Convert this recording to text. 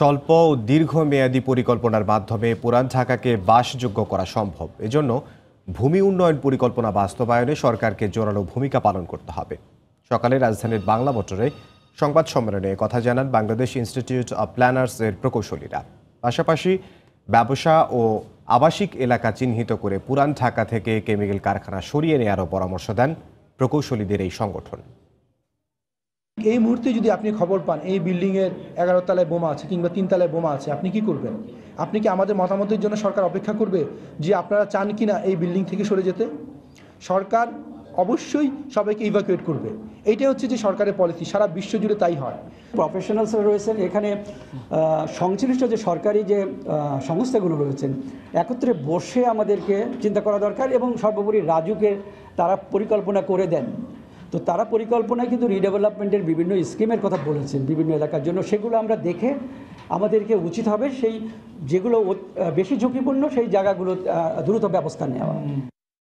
স্বল্প ও দীর্ঘমেয়াদী পরিকল্পনার মাধ্যমে পুরান ঢাকাকে বাসযোগ্য করা সম্ভব এজন্য ভূমি উন্নয়ন পরিকল্পনা বাস্তবায়নে সরকারকে জোরালো ভূমিকা পালন করতে হবে সকালে রাজধানীর বাংলা মোটরে সংবাদ সম্মেলনে কথা জানান বাংলাদেশ ইনস্টিটিউট অব প্ল্যানার্স এর প্রকৌশলীরা পাশাপাশি ব্যবসা ও আবাসিক এলাকা চিহ্নিত করে পুরান ঢাকা থেকে কেমিক্যাল কারখানা সরিয়ে নেওয়ারও পরামর্শ দেন প্রকৌশলীদের এই সংগঠন এই মুহূর্তে যদি আপনি খবর পান এই বিল্ডিংয়ের এগারো তলায় বোমা আছে কিংবা তিন তলায় বোমা আছে আপনি কি করবেন আপনি কি আমাদের মতামতের জন্য সরকার অপেক্ষা করবে যে আপনারা চান কি না এই বিল্ডিং থেকে সরে যেতে সরকার অবশ্যই সবাইকে ইভাকুয়েট করবে এইটাই হচ্ছে যে সরকারের পলিসি সারা বিশ্ব জুড়ে তাই হয় প্রফেশনালসরা রয়েছেন এখানে সংশ্লিষ্ট যে সরকারি যে সংস্থাগুলো রয়েছেন একত্রে বসে আমাদেরকে চিন্তা করা দরকার এবং সর্বোপরি রাজুকে তারা পরিকল্পনা করে দেন তো তারা পরিকল্পনায় কিন্তু রিডেভেলপমেন্টের বিভিন্ন স্কিমের কথা বলেছেন বিভিন্ন এলাকার জন্য সেগুলো আমরা দেখে আমাদেরকে উচিত হবে সেই যেগুলো বেশি ঝুঁকিপূর্ণ সেই জায়গাগুলো দ্রুত ব্যবস্থা নেওয়া